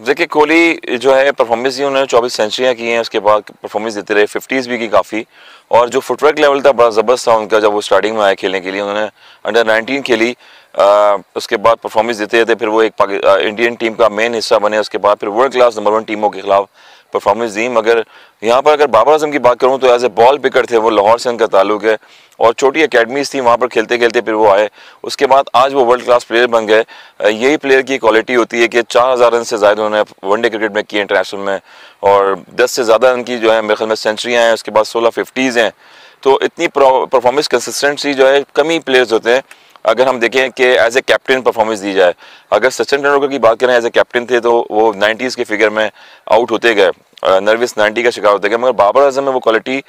देखिए कोहली जो है परफॉर्मेंस ही उन्होंने चौबीस सेंचुरियाँ की हैं उसके बाद परफॉर्मेंस देते रहे फिफ्टीज़ भी की काफ़ी और जो फुटवर्क लेवल था बड़ा ज़बरदस्त था उनका जब वो स्टार्टिंग में आया खेलने के लिए उन्होंने अंडर नाइनटीन खेली आ, उसके बाद परफॉर्मेंस देते रहते फिर वो एक इंडियन टीम का मेन हिस्सा बने उसके बाद फिर वर्ल्ड क्लास नंबर वन टीमों के खिलाफ परफॉर्मेंस दी मगर यहाँ पर अगर बाबर आजम की बात करूँ तो एज ए बॉल पिकर थे वो लाहौर से उनका ताल्लुक है और छोटी अकेडमीज थी वहाँ पर खेलते खेलते फिर वो आए उसके बाद आज वो वर्ल्ड क्लास प्लेयर बन गए यही प्लेयर की क्वालिटी होती है कि चार हज़ार रन से ज़्यादा उन्होंने वनडे क्रिकेट में किए इंटरनेशनल में और दस से ज़्यादा रन की जो है मेरे ख्याल में सेंचुरियाँ हैं उसके बाद सोलह फिफ्टीज़ हैं तो इतनी परफॉर्मेंस कंसिस्टेंसी जो है कमी प्लेयर्स होते हैं अगर हम देखें कि एज ए कैप्टन परफॉर्मेंस दी जाए अगर सचिन तेंदुलकर की बात करें एज ए कैप्टन थे तो वो नाइन्टीज़ के फिगर में आउट होते गए नर्वस नाइन्टी का शिकार होते गए मगर बाबर अजम में वो क्वालिटी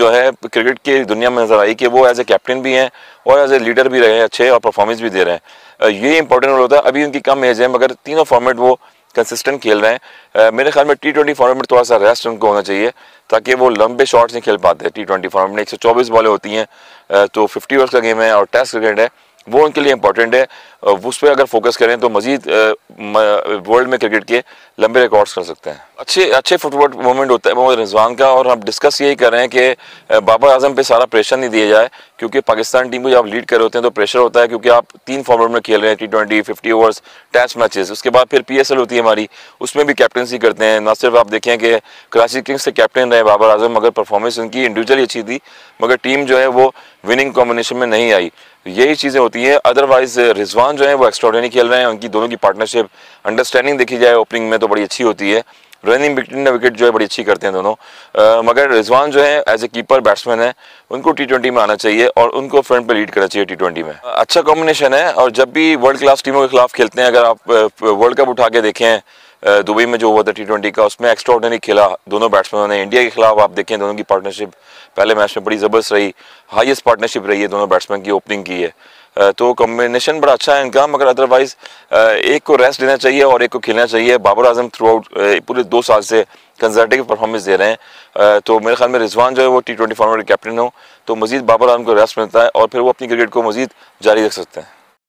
जो है क्रिकेट की दुनिया में नज़र आई कि वो एज ए कैप्टन भी हैं और एज ए लीडर भी रहे हैं अच्छे और परफॉर्मेंस भी दे रहे हैं ये इंपॉर्टेंट रोल होता है अभी उनकी कम एज है मगर तीनों फॉर्मेट वो कंसिस्टेंट खेल रहे हैं मेरे ख्याल में टी ट्वेंटी फॉर्मेट में थोड़ा सा रेस्ट उनको होना चाहिए ताकि वो लंबे शॉट्स नहीं खेल पाते टी ट्वेंटी फॉर्मेट में एक सौ चौबीस बॉलें होती हैं तो फिफ्टी ओवर्स का गेम है और टेस्ट क्रिकेट है वो उनके लिए इंपॉर्टेंट है उस पर अगर फोकस करें तो मजीद वर्ल्ड में क्रिकेट के लंबे रिकॉर्ड्स कर सकते हैं अच्छे अच्छे फुटबॉल मोमेंट होता है मोहम्मद रिजवान का और हम डिस्कस यही कर रहे हैं कि बाबर आजम पे सारा प्रेशर नहीं दिया जाए क्योंकि पाकिस्तान टीम को जब आप लीड कर रहे होते हैं तो प्रेशर होता है क्योंकि आप तीन फॉर्मेट में खेल रहे हैं T twenty fifty overs test matches उसके बाद फिर पी होती है हमारी उसमें भी कैप्टनसी करते हैं ना सिर्फ आप देखें कि कराची किंग्स के कैप्टन रहे बाबर आजम मगर परफॉर्मेंस उनकी इंडिविजुअली अच्छी थी मगर टीम जो है वो विनिंग कॉम्बिनेशन में नहीं आई यही चीज़ें होती हैं अदरवाइज रिजवान पाकिस्तान जो है वो एक्स्ट्रॉडनरी खेल रहे हैं उनकी दोनों की पार्टनरशिप अंडरस्टैंडिंग देखी जाए ओपनिंग में तो बड़ी अच्छी होती है रनिंग बिटवीन ने विकेट जो है बड़ी अच्छी करते हैं दोनों आ, मगर रिजवान जो है एज ए कीपर बैट्समैन है उनको टी में आना चाहिए और उनको फ्रंट पर लीड करना चाहिए टी में अच्छा कॉम्बिनेशन है और जब भी वर्ल्ड क्लास टीमों के खिलाफ खेलते हैं अगर आप वर्ल्ड कप उठा के देखें दुबई में जो हुआ था टी ट्वेंटी का उसमें एक्स्ट्रॉडनरी खेला दोनों बैट्समैनों ने इंडिया के खिलाफ आप देखें दोनों की पार्टनरशिप पहले मैच में बड़ी ज़बरदस्त रही हाईएस्ट पार्टनरशिप रही है दोनों बैट्समैन की ओपनिंग की है तो कॉम्बिनेशन बड़ा अच्छा है इनका मगर अदरवाइज़ एक को रेस्ट देना चाहिए और एक को खेलना चाहिए बाबर आजम थ्रू आउट पूरे दो साल से कंजर्टिव परफॉर्मेंस दे रहे हैं तो मेरे ख्याल में रिजवान जो है वो टी ट्वेंटी फॉर्मेट कैप्टन हो तो मजीद बाबर आजम को रेस्ट मिलता है और फिर वो अपनी क्रिकेट को मजीद जारी रख सकते हैं